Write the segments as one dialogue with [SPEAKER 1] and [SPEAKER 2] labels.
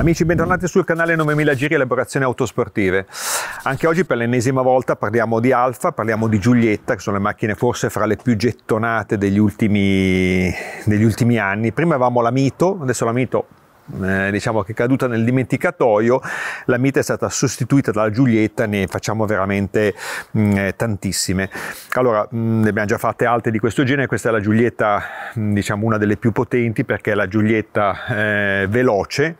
[SPEAKER 1] Amici, bentornati sul canale 9000 Giri Elaborazioni Autosportive. Anche oggi per l'ennesima volta parliamo di Alfa, parliamo di Giulietta, che sono le macchine forse fra le più gettonate degli ultimi, degli ultimi anni. Prima avevamo la Mito, adesso la Mito eh, diciamo che è caduta nel dimenticatoio, la Mito è stata sostituita dalla Giulietta, ne facciamo veramente mh, mm, eh, tantissime. Allora, mh, mm, ne abbiamo già fatte altre di questo genere, questa è la Giulietta, mh, mm, diciamo una delle più potenti perché è la Giulietta eh, veloce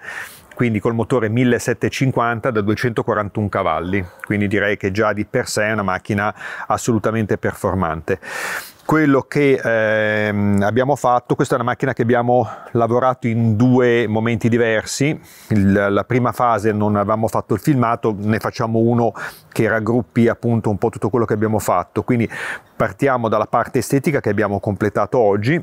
[SPEAKER 1] quindi col motore 1750 da 241 cavalli, quindi direi che già di per sé è una macchina assolutamente performante quello che ehm, abbiamo fatto, questa è una macchina che abbiamo lavorato in due momenti diversi, il, la prima fase non avevamo fatto il filmato, ne facciamo uno che raggruppi appunto un po' tutto quello che abbiamo fatto, quindi partiamo dalla parte estetica che abbiamo completato oggi,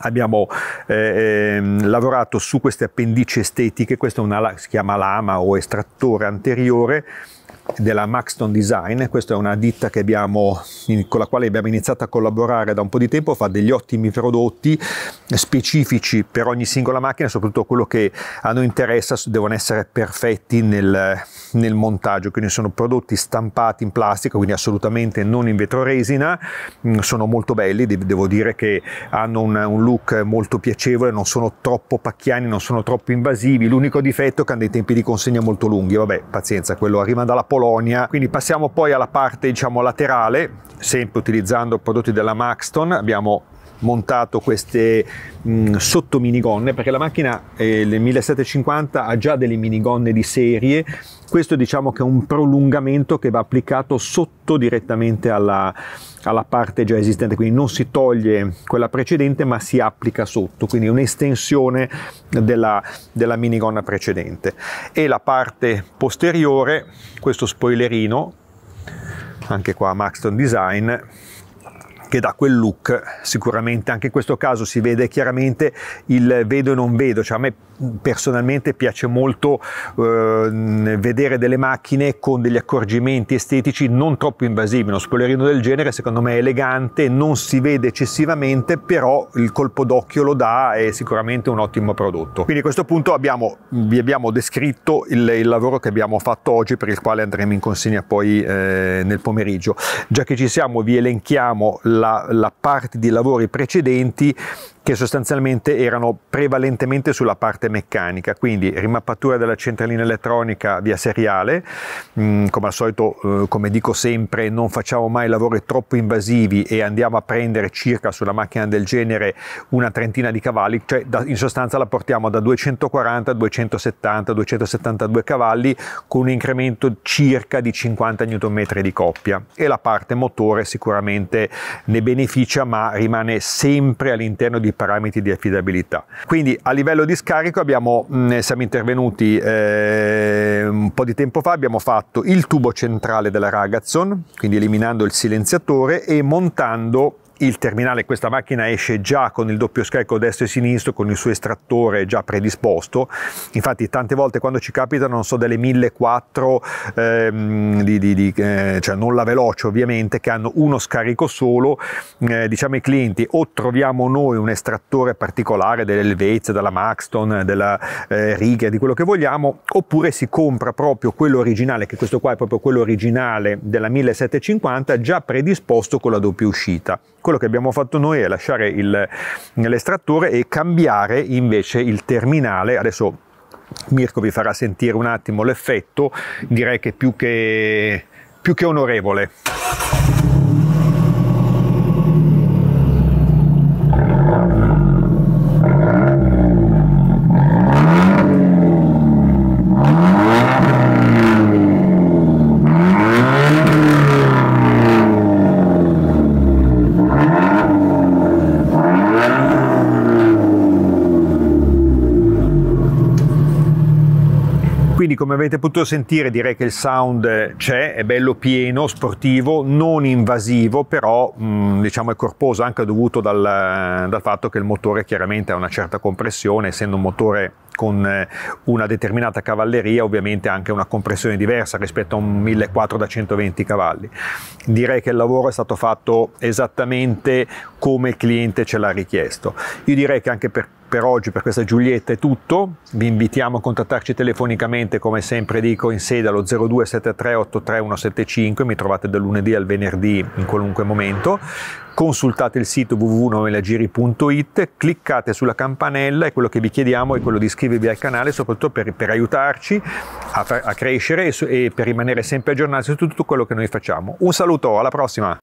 [SPEAKER 1] abbiamo eh, ehm, lavorato su queste appendici estetiche, questa è una, si chiama lama o estrattore anteriore, della Maxton Design, questa è una ditta abbiamo, con la quale abbiamo iniziato a collaborare da un po' di tempo, fa degli ottimi prodotti specifici per ogni singola macchina, soprattutto quello che a noi interessa, devono essere perfetti nel, nel montaggio, quindi sono prodotti stampati in plastica, quindi assolutamente non in vetroresina, mm, sono molto belli, devo dire che hanno un, un look molto piacevole, non sono troppo pacchiani, non sono troppo invasivi, l'unico difetto è che hanno dei tempi di consegna molto lunghi, vabbè pazienza, quello arriva dalla porta Polonia. Quindi passiamo poi alla parte diciamo laterale, sempre utilizzando prodotti della Maxton, abbiamo montato queste mh, mm, sotto minigonne perché la macchina eh, le 1750 ha già delle minigonne di serie questo diciamo che è un prolungamento che va applicato sotto direttamente alla, alla parte già esistente quindi non si toglie quella precedente ma si applica sotto quindi un'estensione della, della minigonna precedente e la parte posteriore questo spoilerino anche qua Maxton Design che dà quel look sicuramente anche in questo caso si vede chiaramente il vedo e non vedo cioè a me personalmente piace molto eh, vedere delle macchine con degli accorgimenti estetici non troppo invasivi uno spoilerino del genere secondo me è elegante non si vede eccessivamente però il colpo d'occhio lo dà è sicuramente un ottimo prodotto quindi a questo punto abbiamo, vi abbiamo descritto il, il lavoro che abbiamo fatto oggi per il quale andremo in consegna poi eh, nel pomeriggio già che ci siamo vi elenchiamo la la, la parte di lavori precedenti che sostanzialmente erano prevalentemente sulla parte meccanica, quindi rimappatura della centralina elettronica via seriale, mm, come al solito, eh, come dico sempre, non facciamo mai lavori troppo invasivi e andiamo a prendere circa sulla macchina del genere una trentina di cavalli, cioè in sostanza la portiamo da 240 a 270, 272 cavalli con un incremento circa di 50 Nm di coppia e la parte motore sicuramente ne beneficia ma rimane sempre all'interno di parametri di affidabilità. Quindi a livello di scarico abbiamo, mm, eh, siamo intervenuti eh, un po' di tempo fa, abbiamo fatto il tubo centrale della Ragazzon, quindi eliminando il silenziatore e montando il terminale, questa macchina esce già con il doppio scarico destro e sinistro, con il suo estrattore già predisposto, infatti tante volte quando ci capitano, non so, delle 1400, ehm, di, di, di, eh, cioè non la veloce ovviamente, che hanno uno scarico solo, eh, diciamo ai clienti o troviamo noi un estrattore particolare delle della Maxton, della eh, Riga, di quello che vogliamo, oppure si compra proprio quello originale, che questo qua è proprio quello originale della 1750, già predisposto con la doppia uscita. Quello che abbiamo fatto noi è lasciare il, l'estrattore e cambiare invece il terminale. Adesso Mirko vi farà sentire un attimo l'effetto, direi che più che, più che onorevole. come avete potuto sentire direi che il sound c'è, è bello pieno, sportivo, non invasivo, però mh, mm, diciamo è corposo anche dovuto dal, dal fatto che il motore chiaramente ha una certa compressione, essendo un motore con eh, una determinata cavalleria ovviamente anche una compressione diversa rispetto a un 1400 da 120 cavalli. Direi che il lavoro è stato fatto esattamente come il cliente ce l'ha richiesto. Io direi che anche per per oggi, per questa Giulietta è tutto. Vi invitiamo a contattarci telefonicamente, come sempre dico, in sede allo 0273 83175. Mi trovate dal lunedì al venerdì in qualunque momento. Consultate il sito www.novelagiri.it, cliccate sulla campanella e quello che vi chiediamo è quello di iscrivervi al canale, soprattutto per, per aiutarci a, a crescere e, e per rimanere sempre aggiornati su tutto quello che noi facciamo. Un saluto, alla prossima!